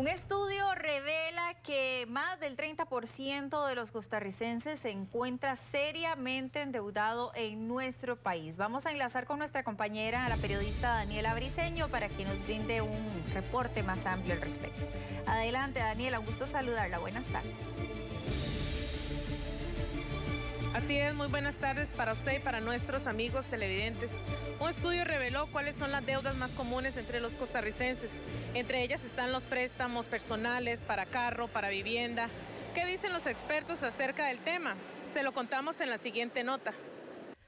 Un estudio revela que más del 30% de los costarricenses se encuentra seriamente endeudado en nuestro país. Vamos a enlazar con nuestra compañera, la periodista Daniela Briceño, para que nos brinde un reporte más amplio al respecto. Adelante, Daniela, un gusto saludarla. Buenas tardes. Así es, muy buenas tardes para usted y para nuestros amigos televidentes. Un estudio reveló cuáles son las deudas más comunes entre los costarricenses. Entre ellas están los préstamos personales para carro, para vivienda. ¿Qué dicen los expertos acerca del tema? Se lo contamos en la siguiente nota.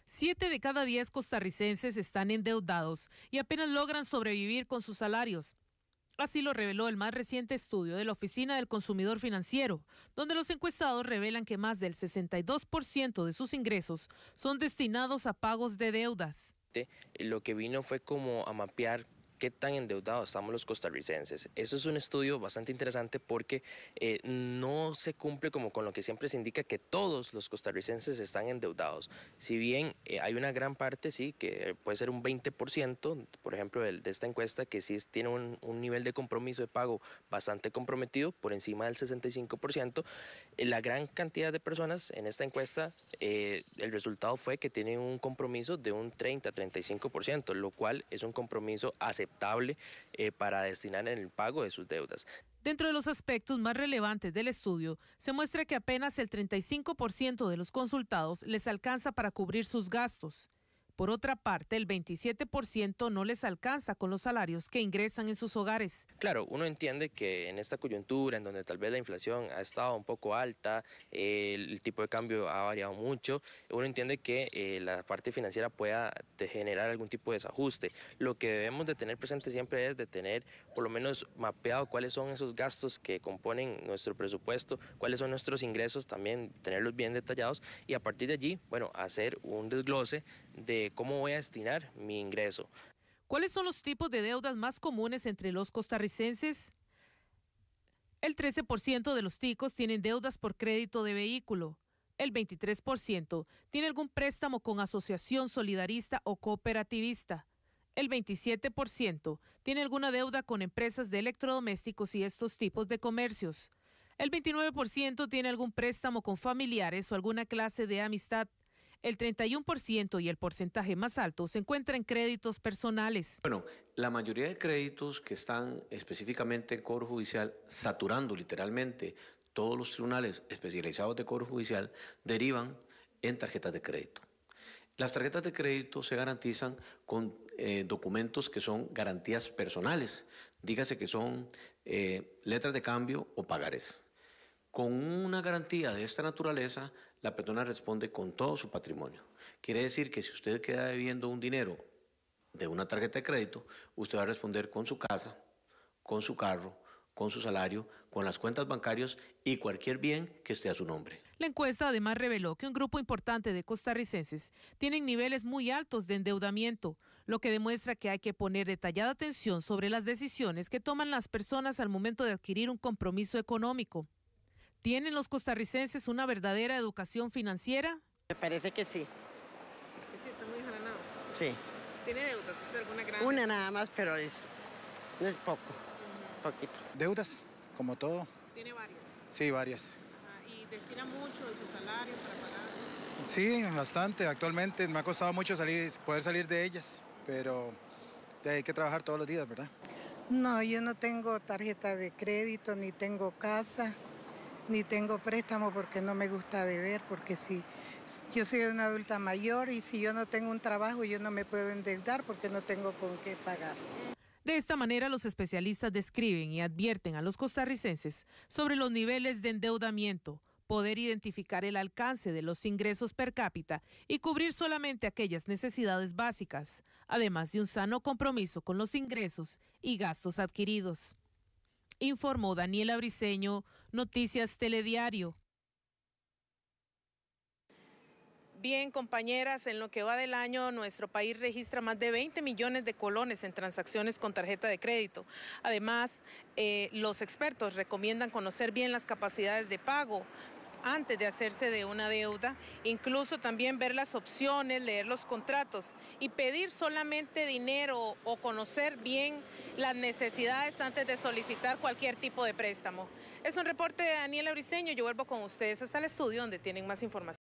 Siete de cada diez costarricenses están endeudados y apenas logran sobrevivir con sus salarios. Así lo reveló el más reciente estudio de la Oficina del Consumidor Financiero, donde los encuestados revelan que más del 62% de sus ingresos son destinados a pagos de deudas. Lo que vino fue como a mapear qué tan endeudados estamos los costarricenses. Eso es un estudio bastante interesante porque eh, no se cumple como con lo que siempre se indica que todos los costarricenses están endeudados. Si bien eh, hay una gran parte, sí, que puede ser un 20%, por ejemplo, de esta encuesta, que sí tiene un, nivel de compromiso de pago bastante comprometido, por encima del 65%, eh, la gran cantidad de personas en esta encuesta, el resultado fue que tienen un compromiso de un 30-35%, lo cual es un compromiso aceptable eh, para destinar en el pago de sus deudas. Dentro de los aspectos más relevantes del estudio, se muestra que apenas el 35% de los consultados les alcanza para cubrir sus gastos. Por otra parte, el 27% no les alcanza con los salarios que ingresan en sus hogares. Claro, uno entiende que en esta coyuntura, en donde tal vez la inflación ha estado un poco alta, el tipo de cambio ha variado mucho, uno entiende que eh, la parte financiera pueda generar algún tipo de desajuste. Lo que debemos de tener presente siempre es de tener por lo menos mapeado cuáles son esos gastos que componen nuestro presupuesto, cuáles son nuestros ingresos, también tenerlos bien detallados y a partir de allí, bueno, hacer un desglose de cómo voy a destinar mi ingreso. ¿Cuáles son los tipos de deudas más comunes entre los costarricenses? El 13% de los ticos tienen deudas por crédito de vehículo. El 23% tiene algún préstamo con asociación solidarista o cooperativista. El 27% tiene alguna deuda con empresas de electrodomésticos y estos tipos de comercios. El 29% tiene algún préstamo con familiares o alguna clase de amistad el 31% y el porcentaje más alto se encuentra en créditos personales. Bueno, la mayoría de créditos que están específicamente en cobro judicial saturando literalmente todos los tribunales especializados de cobro judicial derivan en tarjetas de crédito. Las tarjetas de crédito se garantizan con eh, documentos que son garantías personales, dígase que son eh, letras de cambio o pagares. Con una garantía de esta naturaleza, la persona responde con todo su patrimonio. Quiere decir que si usted queda debiendo un dinero de una tarjeta de crédito, usted va a responder con su casa, con su carro, con su salario, con las cuentas bancarias y cualquier bien que esté a su nombre. La encuesta además reveló que un grupo importante de costarricenses tienen niveles muy altos de endeudamiento, lo que demuestra que hay que poner detallada atención sobre las decisiones que toman las personas al momento de adquirir un compromiso económico. ¿Tienen los costarricenses una verdadera educación financiera? Me parece que sí. Sí, están muy Sí. ¿Tiene deudas alguna gran? Una nada más, pero es, poco, poquito. Deudas, como todo. ¿Tiene varias? Sí, varias. ¿Y destina mucho de su salario para pagar? Sí, bastante. Actualmente me ha costado mucho salir, poder salir de ellas, pero hay que trabajar todos los días, ¿verdad? No, yo no tengo tarjeta de crédito ni tengo casa ni tengo préstamo porque no me gusta deber, porque si yo soy una adulta mayor y si yo no tengo un trabajo yo no me puedo endeudar porque no tengo con qué pagar. De esta manera los especialistas describen y advierten a los costarricenses sobre los niveles de endeudamiento, poder identificar el alcance de los ingresos per cápita y cubrir solamente aquellas necesidades básicas, además de un sano compromiso con los ingresos y gastos adquiridos informó Daniela Abriseño, Noticias Telediario. Bien, compañeras, en lo que va del año, nuestro país registra más de 20 millones de colones en transacciones con tarjeta de crédito. Además, eh, los expertos recomiendan conocer bien las capacidades de pago antes de hacerse de una deuda, incluso también ver las opciones, leer los contratos y pedir solamente dinero o conocer bien las necesidades antes de solicitar cualquier tipo de préstamo. Es un reporte de Daniel Auriceño, yo vuelvo con ustedes hasta el estudio donde tienen más información.